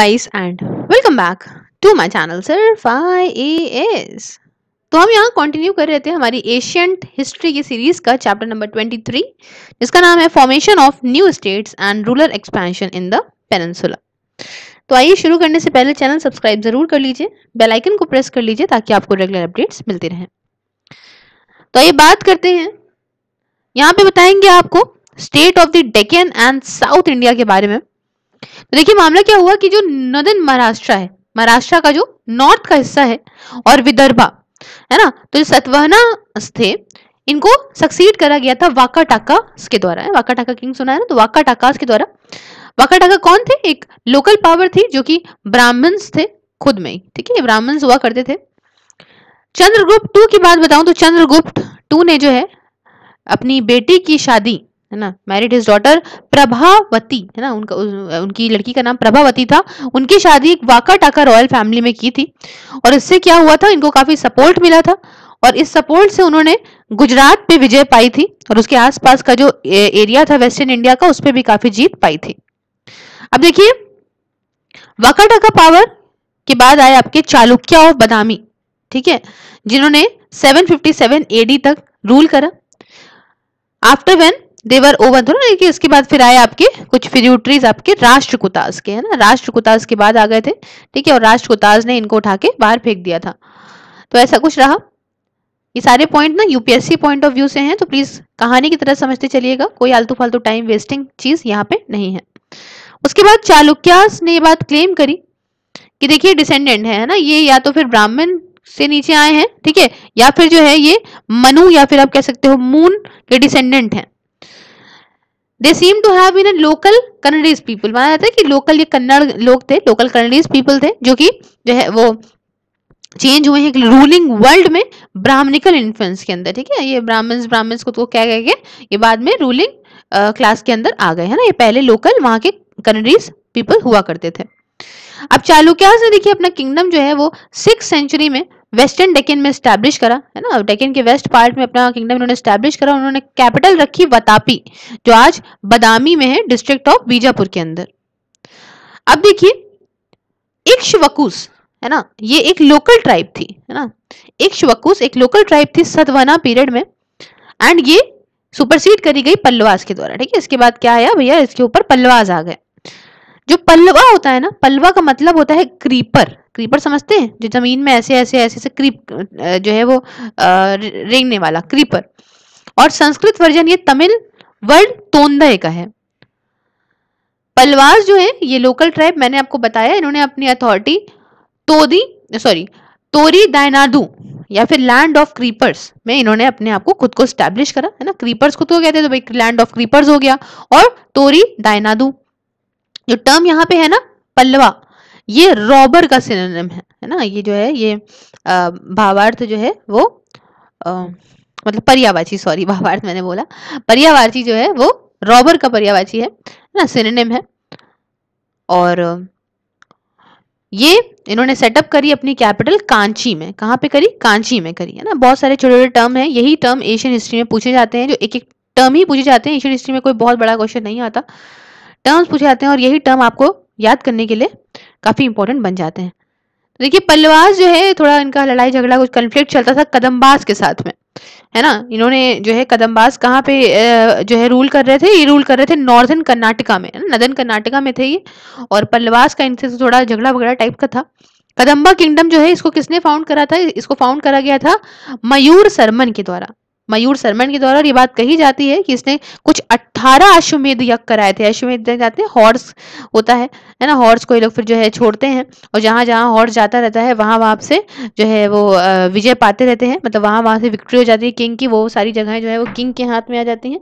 guys and welcome back to my channel sir एस तो हम यहाँ कंटिन्यू कर रहे थे हमारी एशियंट हिस्ट्री की सीरीज का चैप्टर नंबर 23 जिसका नाम है formation of new states and rural expansion in the peninsula तो आइए शुरू करने से पहले चैनल सब्सक्राइब जरूर कर लीजिए बेलाइकन को प्रेस कर लीजिए ताकि आपको रेगुलर अपडेट्स मिलते रहे तो आइए बात करते हैं यहाँ पे बताएंगे आपको state of the Deccan and south India के बारे में तो देखिए मामला क्या हुआ कि जो नदन महाराष्ट्र है महाराष्ट्र का जो नॉर्थ का हिस्सा है और विदर्भा है ना तो जो सतवहना थे इनको सक्सीड करा गया था वाका के द्वारा वाका टाका किंग सुना है ना तो वाका के द्वारा वाका टाका कौन थे एक लोकल पावर थी जो कि ब्राह्मण्स थे खुद में ही ठीक है ब्राह्मण्स हुआ करते थे चंद्रगुप्त टू की बात बताऊं तो चंद्रगुप्त टू ने जो है अपनी बेटी की शादी है ना मैरिड हिज डॉटर प्रभावती है ना उनका उनकी लड़की का नाम प्रभावती था उनकी शादी एक वाका टाका रॉयल फैमिली में की थी और इससे क्या हुआ था इनको काफी सपोर्ट मिला था और इस सपोर्ट से उन्होंने गुजरात पे विजय पाई थी और उसके आसपास का जो एरिया था वेस्टर्न इंडिया का उस पर भी काफी जीत पाई थी अब देखिए वाका टाका पावर के बाद आए आपके चालुक्य और बदामी ठीक है जिन्होंने 757 एडी तक रूल करा आफ्टर वेन देवर ओवन थोड़ा तो ना कि इसके बाद फिर आए आपके कुछ फिज्यूटरीज आपके राष्ट्रकुताज के है ना राष्ट्रकुताज के बाद आ गए थे ठीक है और राष्ट्रकुताज ने इनको उठा के बाहर फेंक दिया था तो ऐसा कुछ रहा ये सारे पॉइंट ना यूपीएससी पॉइंट ऑफ व्यू से हैं तो प्लीज कहानी की तरह समझते चलिएगा कोई आलतू फालतू टाइम वेस्टिंग चीज यहाँ पे नहीं है उसके बाद चालुक्यास ने ये बात क्लेम करी कि देखिए डिसेंडेंट है ना ये या तो फिर ब्राह्मण से नीचे आए हैं ठीक है या फिर जो है ये मनु या फिर आप कह सकते हो मून के डिसेंडेंट हैं they seem to have been a local Kanarese people माना जाता है कि लोकल ये कन्नड़ लोग थे लोकल कन्नडीज पीपल थे जो कि जो है वो चेंज हुए हैं रूलिंग वर्ल्ड में ब्राह्मणिकल इन्फ्लुएंस के अंदर ठीक है ये ब्राह्मण्स ब्राह्मण्स को तो क्या कह गए ये बाद में रूलिंग क्लास के अंदर आ गए है ना ये पहले लोकल वहां के कन्नडीज पीपल हुआ करते थे अब चालुक्यास ने देखिए अपना किंगडम जो है वो सिक्स सेंचुरी में वेस्टर्न डेकिन में स्टैब्लिश करा है ना डेकिन के वेस्ट पार्ट में अपना किंगडम इन्होंने स्टैब्लिश करा उन्होंने कैपिटल रखी वतापी जो आज बदामी में है डिस्ट्रिक्ट ऑफ बीजापुर के अंदर अब देखिए इक्शवकुस है ना ये एक लोकल ट्राइब थी है ना इक्शवकुस एक लोकल ट्राइब थी सतवना पीरियड में एंड ये सुपरसीड करी गई पल्लवास के द्वारा ठीक है इसके बाद क्या आया भैया इसके ऊपर पल्लवास आ गए जो पलवा होता है ना पलवा का मतलब होता है क्रीपर क्रीपर समझते हैं जो जमीन में ऐसे ऐसे ऐसे ऐसे क्रीप जो है वो रेंगने वाला क्रीपर और संस्कृत वर्जन ये तमिल वर्ड तोंदय का है पलवास जो है ये लोकल ट्राइब मैंने आपको बताया इन्होंने अपनी अथॉरिटी तोदी सॉरी तोरी दायनादू या फिर लैंड ऑफ क्रीपर्स में इन्होंने अपने आप को खुद को स्टैब्लिश करा है ना क्रीपर्स खुद को तो कहते हैं तो भाई लैंड ऑफ क्रीपर्स हो गया और तोरी दायनादू जो टर्म यहाँ पे है ना पल्लवा ये रॉबर का सिनोनिम है है ना ये जो है ये भावार्थ जो है वो आ, मतलब पर्यावाची सॉरी भावार्थ मैंने बोला पर्यावाची जो है वो रॉबर का पर्यावाची है ना सिनोनिम है और ये इन्होंने सेटअप करी अपनी कैपिटल कांची में कहाँ पे करी कांची में करी है ना बहुत सारे छोटे छोटे टर्म है यही टर्म एशियन हिस्ट्री में पूछे जाते हैं जो एक एक टर्म ही पूछे जाते हैं एशियन हिस्ट्री में कोई बहुत बड़ा क्वेश्चन नहीं आता टर्म्स पूछे जाते हैं और यही टर्म आपको याद करने के लिए काफ़ी इंपॉर्टेंट बन जाते हैं तो देखिए पल्लवास जो है थोड़ा इनका लड़ाई झगड़ा कुछ कन्फ्लिक्ट चलता था कदमबाज के साथ में है ना इन्होंने जो है कदमबाज कहाँ पे जो है रूल कर रहे थे ये रूल कर रहे थे नॉर्दर्न कर्नाटका में नदन कर्नाटका में थे ये और पल्लवास का इनसे थोड़ा झगड़ा वगैरह टाइप का था कदम्बा किंगडम जो है इसको किसने फाउंड करा था इसको फाउंड करा गया था मयूर सरमन के द्वारा मयूर सरमन के द्वारा ये बात कही जाती है कि इसने कुछ 18 अश्वमेध यज्ञ कराए थे अश्वमेध यज्ञ जाते हैं हॉर्स होता है है ना हॉर्स को ये लोग फिर जो है छोड़ते हैं और जहाँ जहाँ हॉर्स जाता रहता है वहाँ वहाँ से जो है वो विजय पाते रहते हैं मतलब वहाँ वहाँ से विक्ट्री हो जाती है किंग की वो सारी जगहें जो है वो किंग के हाथ में आ जाती हैं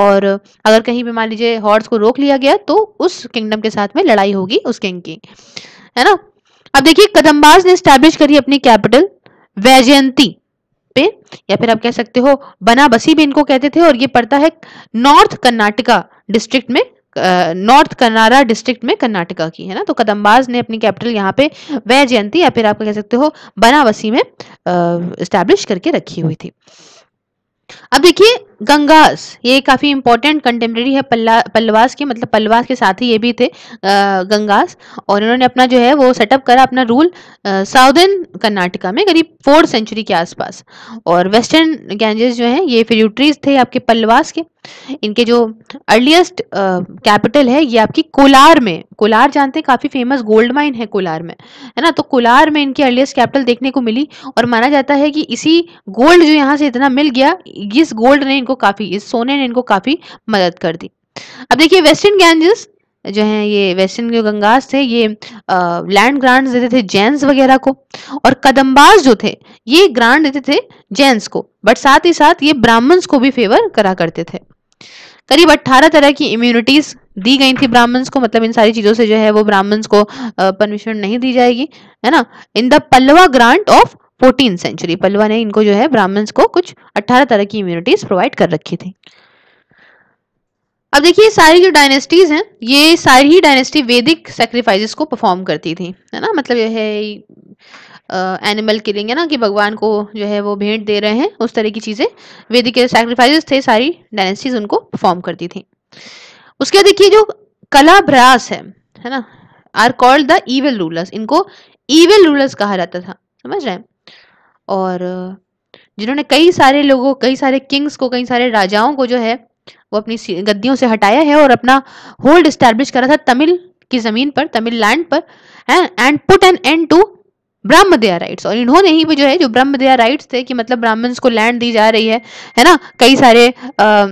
और अगर कहीं भी मान लीजिए हॉर्स को रोक लिया गया तो उस किंगडम के साथ में लड़ाई होगी उस किंग की है ना अब देखिए कदमबाज ने स्टैब्लिश करी अपनी कैपिटल वैजयंती पे या फिर आप कह सकते हो बनाबसी भी इनको कहते थे और ये पड़ता है नॉर्थ कर्नाटका डिस्ट्रिक्ट में नॉर्थ कर्नारा डिस्ट्रिक्ट में कर्नाटका की है ना तो कदमबाज ने अपनी कैपिटल यहाँ पे वैजयंती या फिर आप कह सकते हो बनावसी में स्टैब्लिश करके रखी हुई थी अब देखिए गंगास ये काफ़ी इंपॉर्टेंट कंटेम्प्रेरी है पल्ला पल्लवास के मतलब पल्लवास के साथ ही ये भी थे गंगास और इन्होंने अपना जो है वो सेटअप करा अपना रूल साउदर्न कर्नाटका में करीब फोर्थ सेंचुरी के आसपास और वेस्टर्न गैंजेस जो हैं ये फिल्यूट्रीज थे आपके पल्लवास के इनके जो अर्लीस्ट कैपिटल है ये आपकी कोलार में कोलार जानते हैं काफ़ी फेमस गोल्ड माइन है कोलार में है ना तो कोलार में इनकी अर्लीस्ट कैपिटल देखने को मिली और माना जाता है कि इसी गोल्ड जो यहाँ से इतना मिल गया ये इस गोल्ड ने इनको काफी इस सोने ने इनको काफी मदद कर दी अब देखिए वेस्टर्न गैंजेस जो है ये वेस्टर्न जो गंगास थे ये लैंड ग्रांट देते थे जेंट्स वगैरह को और कदम्बाज जो थे ये ग्रांट देते थे जेंट्स को बट साथ ही साथ ये ब्राह्मण्स को भी फेवर करा करते थे करीब 18 तरह की इम्यूनिटीज दी गई थी ब्राह्मण्स को मतलब इन सारी चीजों से जो है वो ब्राह्मण्स को परमिशन नहीं दी जाएगी है ना in the Pallava grant of fourteen century Pallava ने इनको जो है ब्राह्मण्स को कुछ अट्ठारह तरह की इम्यूनिटीज प्रोवाइड कर रखी थी अब देखिए सारी जो डायनेस्टीज हैं ये सारी ही डायनेस्टी वैदिक सेक्रीफाइसेस को परफॉर्म करती थी है ना मतलब जो है एनिमल किलिंग है ना कि भगवान को जो है वो भेंट दे रहे हैं उस तरह की चीज़ें वैदिक सेक्रीफाइसेस थे सारी डायनेस्टीज उनको परफॉर्म करती थी उसके बाद देखिए जो कलाभ्रास है है ना are called the evil rulers इनको इवेल रूलर्स कहा जाता था समझ रहे हैं और जिन्होंने कई सारे लोगों कई सारे किंग्स को कई सारे राजाओं को जो है वो अपनी गद्दियों से हटाया है और अपना होल्ड स्टैब्लिश करा था तमिल की जमीन पर तमिल लैंड पर and put an end to brahmadeya rights और इन्होंने ही भी जो है जो ब्रह्मदया राइट्स थे कि मतलब ब्राह्मण्स को लैंड दी जा रही है है ना कई सारे आ,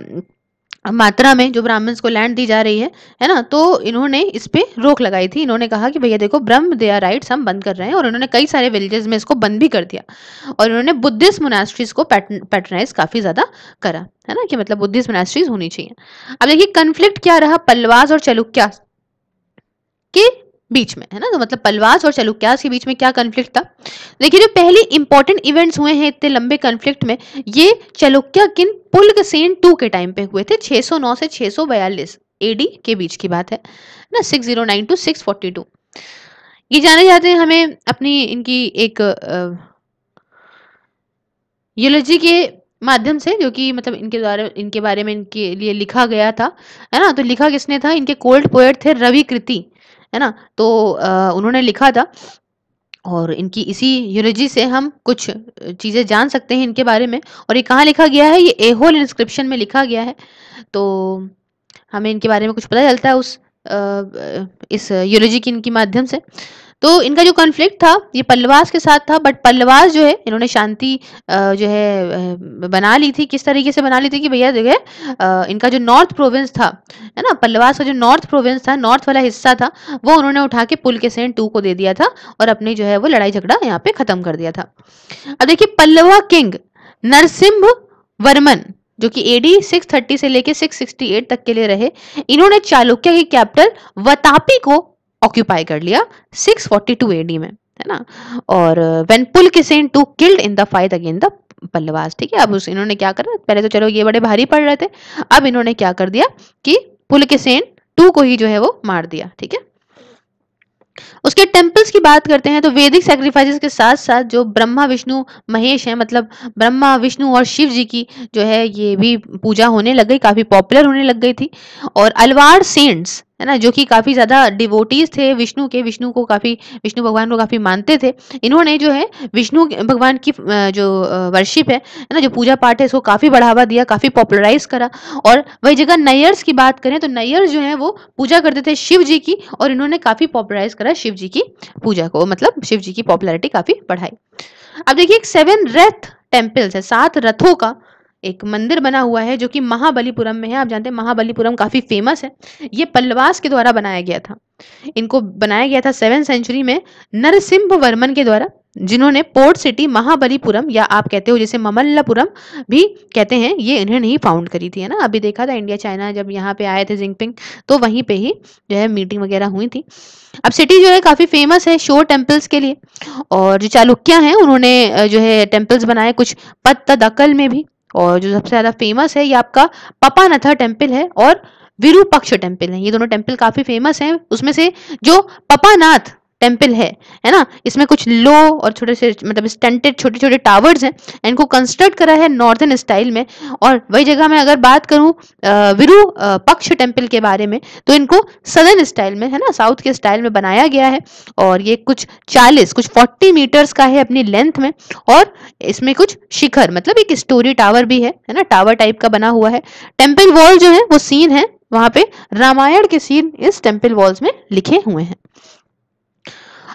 मात्रा में जो ब्राह्मण्स को लैंड दी जा रही है है ना तो इन्होंने इस पर रोक लगाई थी इन्होंने कहा कि भैया देखो ब्रह्म दया राइट्स हम बंद कर रहे हैं और इन्होंने कई सारे विलेजेस में इसको बंद भी कर दिया और इन्होंने बुद्धिस्ट मोनास्ट्रीज को पैटर्नाइज काफी ज्यादा करा है ना कि मतलब बुद्धिस्ट मोनास्ट्रीज होनी चाहिए अब देखिए कन्फ्लिक्ट क्या रहा पल्लवास और चलुक्या के बीच में है ना तो मतलब पलवास और चलुक्यास के बीच में क्या कन्फ्लिक्ट था देखिए जो पहले इंपॉर्टेंट इवेंट्स हुए हैं इतने लंबे कन्फ्लिक्ट में ये Chalukya king Pulakeshin two के टाइम पे हुए थे 609 से 642 एडी के बीच की बात है ना 6092 टू 642 ये जाने जाते हैं हमें अपनी इनकी एक योलॉजी के माध्यम से जो कि मतलब इनके द्वारा इनके बारे में इनके लिए लिखा गया था है ना तो लिखा किसने था इनके कोल्ड पोएट थे रवि कृति है ना तो आ, उन्होंने लिखा था और इनकी इसी यूरोजी से हम कुछ चीज़ें जान सकते हैं इनके बारे में और ये कहाँ लिखा गया है ये एहोल इंस्क्रिप्शन में लिखा गया है तो हमें इनके बारे में कुछ पता चलता है उस इस यूरोजी की इनकी माध्यम से तो इनका जो कॉन्फ्लिक्ट था ये पल्लवास के साथ था बट पल्लवास जो है इन्होंने शांति जो है बना ली थी किस तरीके से बना ली थी कि भैया जो है इनका जो नॉर्थ प्रोविंस था है ना पल्लवास का जो नॉर्थ प्रोविंस था नॉर्थ वाला हिस्सा था वो उन्होंने उठा के पुल के सेन टू को दे दिया था और अपनी जो है वो लड़ाई झगड़ा यहाँ पे खत्म कर दिया था अब देखिए पल्लवा किंग नरसिम्ह वर्मन जो कि एडी 630 से लेके 668 तक के लिए रहे इन्होंने चालुक्य की कैपिटल वतापी को ऑक्यूपाई कर लिया 642 एडी में है ना और when Pulakeshin two killed in the fight again the Pallavas ठीक है अब उस इन्होंने क्या करा पहले तो चलो ये बड़े भारी पड़ रहे थे अब इन्होंने क्या कर दिया कि पुल किसेन टू को ही जो है वो मार दिया ठीक है उसके टेम्पल्स की बात करते हैं तो वैदिक सेक्रीफाइसेस के साथ साथ जो ब्रह्मा विष्णु महेश हैं मतलब ब्रह्मा विष्णु और शिव जी की जो है ये भी पूजा होने लग गई काफ़ी पॉपुलर होने लग गई थी और अलवार सेंट्स है ना जो कि काफ़ी ज़्यादा डिवोटीज थे विष्णु के विष्णु को काफ़ी विष्णु भगवान को काफ़ी मानते थे इन्होंने जो है विष्णु भगवान की जो वर्शिप है है ना जो पूजा पाठ है इसको काफ़ी बढ़ावा दिया काफ़ी पॉपुलराइज करा और वही जगह नैयर्स की बात करें तो नैयर्स जो है वो पूजा करते थे शिव जी की और इन्होंने काफ़ी पॉपुलराइज करा शिव जी की पूजा को मतलब शिव जी की पॉपुलरिटी काफ़ी बढ़ाई अब देखिए एक सेवन रथ टेम्पल्स है सात रथों का एक मंदिर बना हुआ है जो कि महाबलीपुरम में है आप जानते हैं महाबलीपुरम काफ़ी फेमस है ये पल्लवास के द्वारा बनाया गया था इनको बनाया गया था सेवन सेंचुरी में नरसिंह वर्मन के द्वारा जिन्होंने पोर्ट सिटी महाबलीपुरम या आप कहते हो जैसे ममल्लापुरम भी कहते हैं ये इन्होंने नहीं फाउंड करी थी है ना अभी देखा था इंडिया चाइना जब यहाँ पे आए थे जिंगपिंग तो वहीं पे ही जो है मीटिंग वगैरह हुई थी अब सिटी जो है काफ़ी फेमस है शो टेम्पल्स के लिए और जो चालुक्या हैं उन्होंने जो है टेम्पल्स बनाए कुछ पत्त में भी और जो सबसे ज़्यादा फेमस है ये आपका पपानथा टेम्पल है और विरूपक्ष टेम्पल है ये दोनों टेम्पल काफ़ी फेमस हैं उसमें से जो पपानाथ टेम्पल है है ना इसमें कुछ लो और छोटे से मतलब स्टंटेड छोटे छोटे टावर्स हैं इनको कंस्ट्रक्ट करा है नॉर्दर्न स्टाइल में और वही जगह मैं अगर बात करूँ विरु पक्ष टेम्पल के बारे में तो इनको सदर्न स्टाइल में है ना साउथ के स्टाइल में बनाया गया है और ये कुछ चालीस कुछ फोर्टी मीटर्स का है अपनी लेंथ में और इसमें कुछ शिखर मतलब एक स्टोरी टावर भी है है ना टावर टाइप का बना हुआ है टेम्पल वॉल जो है वो सीन है वहां पे रामायण के सीन इस टेम्पल वॉल्स में लिखे हुए हैं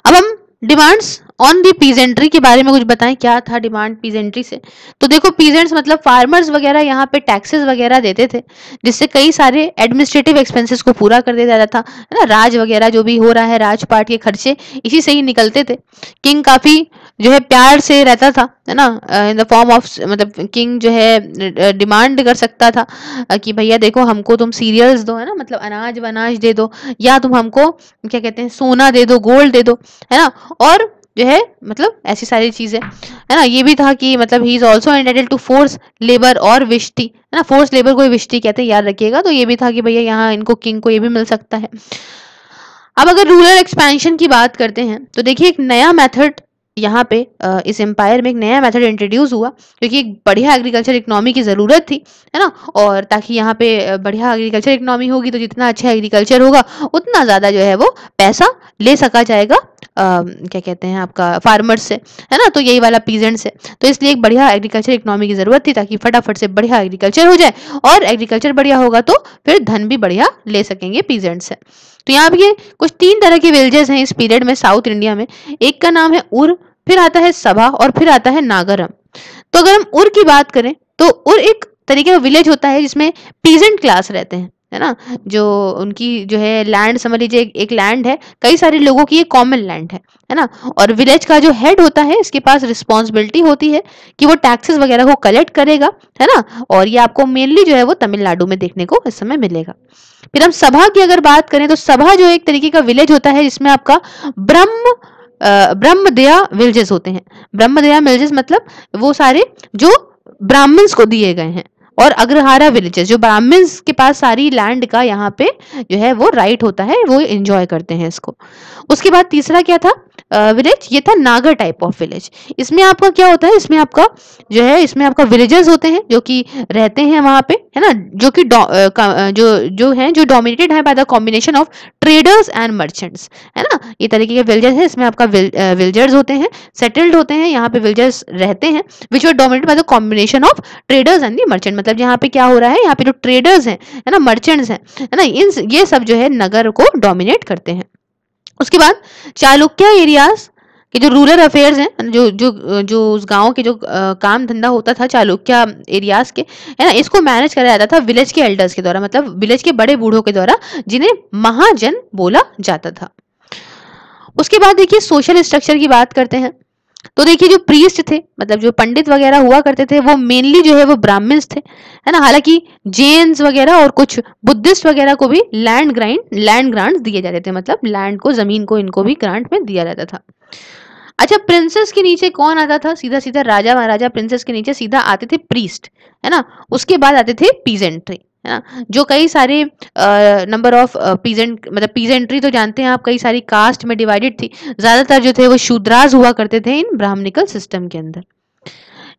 अब हम डिमांड्स ऑन दी पीजेंट्री के बारे में कुछ बताएं क्या था डिमांड पीजेंट्री से तो देखो पीजेंट्स मतलब फार्मर्स वगैरह यहाँ पे टैक्सेस वगैरह देते थे जिससे कई सारे एडमिनिस्ट्रेटिव एक्सपेंसेस को पूरा कर दिया जाता था है ना राज वगैरह जो भी हो रहा है राजपाट के खर्चे इसी से ही निकलते थे किंग काफी जो है प्यार से रहता था है ना इन द फॉर्म ऑफ मतलब किंग जो है डिमांड कर सकता था कि भैया देखो हमको तुम सीरियल्स दो है ना मतलब अनाज वनाज दे दो या तुम हमको क्या कहते हैं सोना दे दो गोल्ड दे दो है ना और जो है मतलब ऐसी सारी चीज़ें है ना ये भी था कि मतलब he is also entitle to force labour और विष्टि है ना फोर्स लेबर को विष्टि कहते हैं याद रखिएगा तो ये भी था कि भैया यहाँ इनको किंग को ये भी मिल सकता है अब अगर रूरल एक्सपेंशन की बात करते हैं तो देखिए एक नया मेथड यहाँ पे इस एम्पायर में एक नया मेथड इंट्रोड्यूस हुआ क्योंकि एक बढ़िया एग्रीकल्चर इकनॉमी की ज़रूरत थी है ना और ताकि यहाँ पे बढ़िया एग्रीकल्चर इकनॉमी होगी तो जितना अच्छा एग्रीकल्चर होगा उतना ज़्यादा जो है वो पैसा ले सका जाएगा क्या कहते हैं आपका फार्मर्स से है ना तो यही वाला पीजेंट्स है तो इसलिए एक बढ़िया एग्रीकल्चर इकोनॉमी की ज़रूरत थी ताकि फटाफट से बढ़िया एग्रीकल्चर हो जाए और एग्रीकल्चर बढ़िया होगा तो फिर धन भी बढ़िया ले सकेंगे पीजेंट्स से तो यहाँ पे कुछ तीन तरह के विलेजेस हैं इस पीरियड में साउथ इंडिया में एक का नाम है उर फिर आता है सभा और फिर आता है नागरम तो अगर हम उर की बात करें तो उर एक तरीके का विलेज होता है जिसमें पीजेंट क्लास रहते हैं है ना जो उनकी जो है लैंड समझ लीजिए एक लैंड है कई सारे लोगों की ये कॉमन लैंड है है ना और विलेज का जो हेड होता है इसके पास रिस्पॉन्सिबिलिटी होती है कि वो टैक्सेस वगैरह को कलेक्ट करेगा है ना और ये आपको मेनली जो है वो तमिलनाडु में देखने को इस समय मिलेगा फिर हम सभा की अगर बात करें तो सभा जो एक तरीके का विलेज होता है जिसमें आपका ब्रह्म ब्रह्मदया विलेजेस होते हैं ब्रह्मदया विलेजेस मतलब वो सारे जो ब्राह्मण्स को दिए गए हैं और अग्रहारा विलेजेस जो ब्राह्मण्स के पास सारी लैंड का यहाँ पे जो है वो राइट होता है वो एंजॉय करते हैं इसको उसके बाद तीसरा क्या था विलेज ये था नागर टाइप ऑफ विलेज इसमें आपका क्या होता है इसमें आपका जो है इसमें आपका विलेजेस होते हैं जो कि रहते हैं वहां पे है ना जो कि जो जो है जो डोमिनेटेड है by the combination of traders and merchants है ना ये तरीके के विलेजेस है इसमें आपका विलेजर्स होते हैं सेटल्ड होते हैं यहाँ पे विलेजर्स रहते हैं which are dominated by the combination of traders and merchant मतलब यहाँ पे क्या हो रहा है यहाँ पे जो ट्रेडर्स हैं है ना मर्चेंट्स हैं है ना इन ये सब जो है नगर को डोमिनेट करते हैं उसके बाद चालुक्य एरियाज कि जो रूरल अफेयर्स हैं जो जो जो उस गांव के जो आ, काम धंधा होता था चालुक्य एरियाज के है ना इसको मैनेज कराया जाता था विलेज के एल्डर्स के द्वारा मतलब विलेज के बड़े बूढ़ों के द्वारा जिन्हें महाजन बोला जाता था उसके बाद देखिए सोशल स्ट्रक्चर की बात करते हैं तो देखिए जो प्रीस्ट थे मतलब जो पंडित वगैरह हुआ करते थे वो मेनली जो है वो ब्राह्मण्स थे है ना हालांकि जेन्स वगैरह और कुछ बुद्धिस्ट वगैरह को भी लैंड ग्राइंड लैंड ग्रांट दिए जाते थे मतलब लैंड को जमीन को इनको भी ग्रांट में दिया जाता था अच्छा प्रिंसेस के नीचे कौन आता था सीधा सीधा राजा महाराजा प्रिंसेस के नीचे सीधा आते थे प्रीस्ट है ना उसके बाद आते थे पीजेंट्री है ना जो कई सारे नंबर ऑफ पीजेंट मतलब पीजेंट्री तो जानते हैं आप कई सारी कास्ट में डिवाइडेड थी ज़्यादातर जो थे वो शूद्राज हुआ करते थे इन ब्राह्मणिकल सिस्टम के अंदर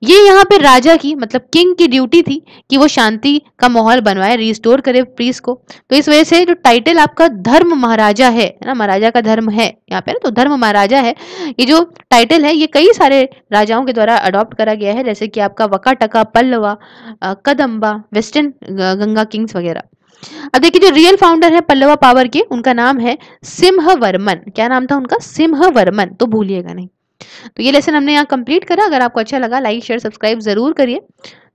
ये यहाँ पे राजा की मतलब किंग की ड्यूटी थी कि वो शांति का माहौल बनवाए रिस्टोर करे प्रीस को तो इस वजह से जो टाइटल आपका धर्म महाराजा है ना महाराजा का धर्म है यहाँ पे ना तो धर्म महाराजा है ये जो टाइटल है ये कई सारे राजाओं के द्वारा अडॉप्ट करा गया है जैसे कि आपका Vakataka Pallava Kadamba western Ganga kings वगैरह अब देखिए जो रियल फाउंडर है पल्लवा पावर के उनका नाम है सिम्ह वर्मन क्या नाम था उनका सिम्ह वर्मन तो भूलिएगा नहीं तो ये लेसन हमने यहाँ कंप्लीट करा अगर आपको अच्छा लगा लाइक शेयर सब्सक्राइब जरूर करिए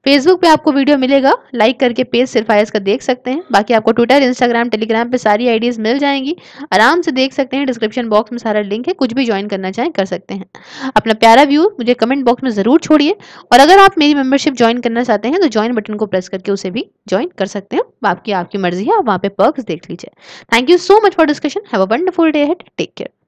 फेसबुक पे आपको वीडियो मिलेगा लाइक करके पेज सिर्फ आयस का देख सकते हैं बाकी आपको ट्विटर इंस्टाग्राम टेलीग्राम पे सारी आइडियाज मिल जाएंगी आराम से देख सकते हैं डिस्क्रिप्शन बॉक्स में सारा लिंक है कुछ भी ज्वाइन करना चाहें कर सकते हैं अपना प्यारा व्यू मुझे कमेंट बॉक्स में ज़रूर छोड़िए और अगर आप मेरी मेम्बरशिप ज्वाइन करना चाहते हैं तो ज्वाइन बटन को प्रेस करके उसे भी ज्वाइन कर सकते हैं आपकी आपकी मर्जी है आप वहाँ पे पर्क देख लीजिए thank you so much for discussion have a wonderful day हेट टेक केयर